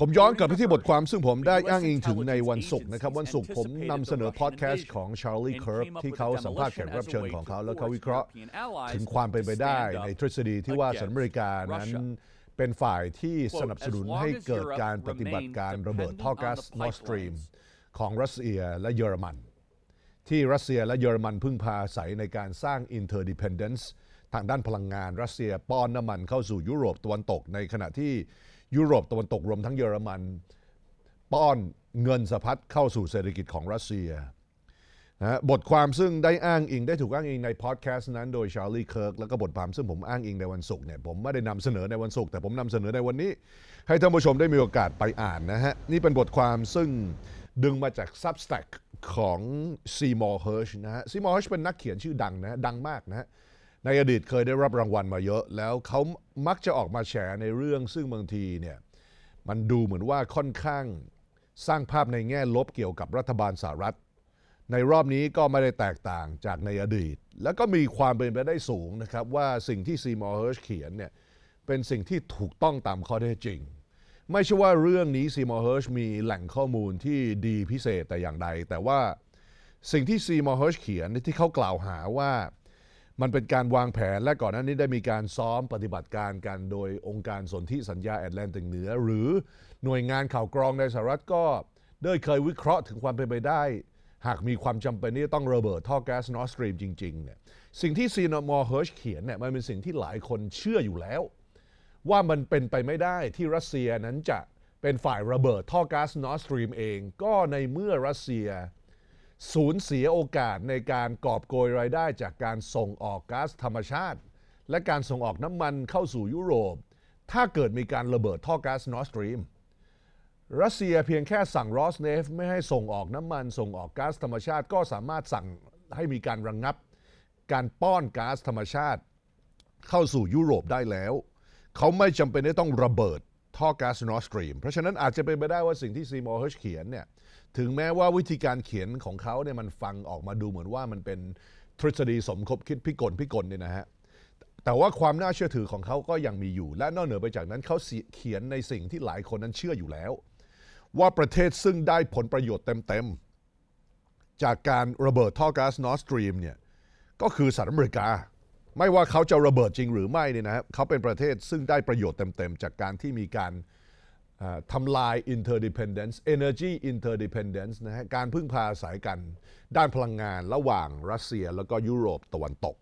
ผมย้อนกลับไปที่บทความซึ่งผมได้อ้างอิงถึงในวันศุกร์นะครับวันศุกร์ผมนำเสนอพอดแคสต์ของชาร์ลีเคิร์ฟที่เขาสัมภาษณ์แขกรับเชิญของเขาแล้วเขาวิเคราะห์ ถึงความเป็นไปได้ในทฤษฎีที่ว่าสหรัฐอเมริกานั้น เป็นฝ่ายที่สนับสนุนให้เกิดการปฏิบัติการระเบิดท่อก๊าซนอร์สตรีมของรัสเซียและเยอรมัน ที่รัสเซียและเยอรมันพึ่งพาอาศัยในการสร้างอินเทอร์ดิพเอนเดนซ์ทางด้านพลังงานรัสเซียป้อนน้ำมันเข้าสู่ยุโรปตะวันตกในขณะที่ยุโรปตะวันตกรวมทั้งเยอรมัน ป้อนเงินสะพัดเข้าสู่เศรษฐกิจของรัสเซียนะบทความซึ่งได้อ้างอิงได้ถูกอ้างอิงในพอดแคสต์นั้นโดยชาร์ลีเคิร์ก แล้วก็บทความซึ่งผมอ้างอิงในวันศุกร์เนี่ยผมไม่ได้นำเสนอในวันศุกร์แต่ผมนำเสนอในวันนี้ ให้ท่านผู้ชมได้มีโอกาสไปอ่านนะฮะ นี่เป็นบทความซึ่งดึงมาจาก Substack ของซีมอร์เฮิร์ชนะฮะซีมอร์เฮิร์ชเป็นนักเขียนชื่อดังนะดังมากนะฮะในอดีตเคยได้รับรางวัลมาเยอะ แล้วเขามักจะออกมาแฉในเรื่องซึ่งบางทีเนี่ย มันดูเหมือนว่าค่อนข้างสร้างภาพในแง่ลบเกี่ยวกับรัฐบาลสหรัฐ ในรอบนี้ก็ไม่ได้แตกต่างจากในอดีตแล้วก็มีความเป็นไปได้สูงนะครับว่าสิ่งที่ซีมอร์เฮิร์ชเขียนเนี่ย เป็นสิ่งที่ถูกต้องตามข้อเท็จจริง ไม่ใช่ว่าเรื่องนี้ซีมอร์เฮิร์ชมีแหล่งข้อมูลที่ดีพิเศษแต่อย่างใดแต่ว่าสิ่งที่ซีมอร์เฮิร์ชเขียนที่เขากล่าวหาว่ามันเป็นการวางแผนและก่อนหน้านี้ได้มีการซ้อมปฏิบัติการกันโดยองค์การสนธิสัญญาแอตแลนติกเหนือ หรือหน่วยงานข่าวกรองในสหรัฐก็ได้เคยวิเคราะห์ถึงความเป็นไปได้ หากมีความจำเป็นที่ต้องระเบิดท่อแก๊สนอร์สตรีมจริงๆเนี่ยสิ่งที่ซีนมอร์เฮิร์ชเขียนเนี่ยมันเป็นสิ่งที่หลายคนเชื่ออยู่แล้วว่ามันเป็นไปไม่ได้ที่รัสเซียนั้นจะเป็นฝ่ายระเบิดท่อแก๊สนอร์สตรีมเอง ก็ในเมื่อรัสเซียสูญเสียโอกาสในการกอบโกยรายได้ จากการส่งออกก๊าซธรรมชาติ และการส่งออกน้ำมันเข้าสู่ยุโรป ถ้าเกิดมีการระเบิดท่อก๊าซนอร์สตรีมรัสเซียเพียงแค่สั่งรอสเนฟไม่ให้ส่งออกน้ำมัน ส่งออกก๊าซธรรมชาติ ก็สามารถสั่งให้มีการระงงับการป้อนก๊าซธรรมชาติ เข้าสู่ยุโรปได้แล้ว เขาไม่จำเป็นที่ต้องระเบิดท่อก๊าซนอร์สตรีมเพราะฉะนั้นอาจจะเป็นไปได้ว่าสิ่งที่ซีมอร์เฮชเขียนเนี่ย ถึงแม้ว่าวิธีการเขียนของเขาเนี่ยมันฟังออกมาดูเหมือนว่ามันเป็นทฤษฎีสมคบคิดพิกลพิกลเนี่ยนะฮะ แต่ว่าความน่าเชื่อถือของเขาก็ยังมีอยู่ และนอกเหนือไปจากนั้นเขาเขียนในสิ่งที่หลายคนนั้นเชื่ออยู่แล้ว ว่าประเทศซึ่งได้ผลประโยชน์เต็มๆจากการระเบิดท่อก๊าซนอร์สตรีมเนี่ย ก็คือสหรัฐอเมริกาไม่ว่าเขาจะระเบิดจริงหรือไม่เนี่ยนะครับเขาเป็นประเทศซึ่งได้ประโยชน์เต็มๆ จากการที่มีการทำลาย interdependence energy interdependence นะฮะการพึ่งพาอาศัยกันด้านพลังงาน ระหว่างรัสเซียแล้วก็ยุโรปตะวันตก